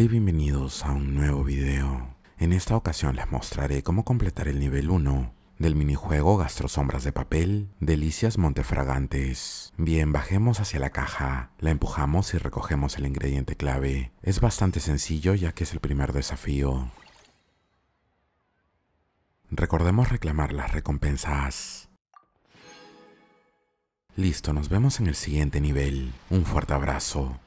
y bienvenidos a un nuevo video. En esta ocasión les mostraré cómo completar el nivel 1 del minijuego Gastrosombras de Papel, Delicias Montefragantes. Bien, bajemos hacia la caja, la empujamos y recogemos el ingrediente clave. Es bastante sencillo ya que es el primer desafío. Recordemos reclamar las recompensas. Listo, nos vemos en el siguiente nivel. Un fuerte abrazo.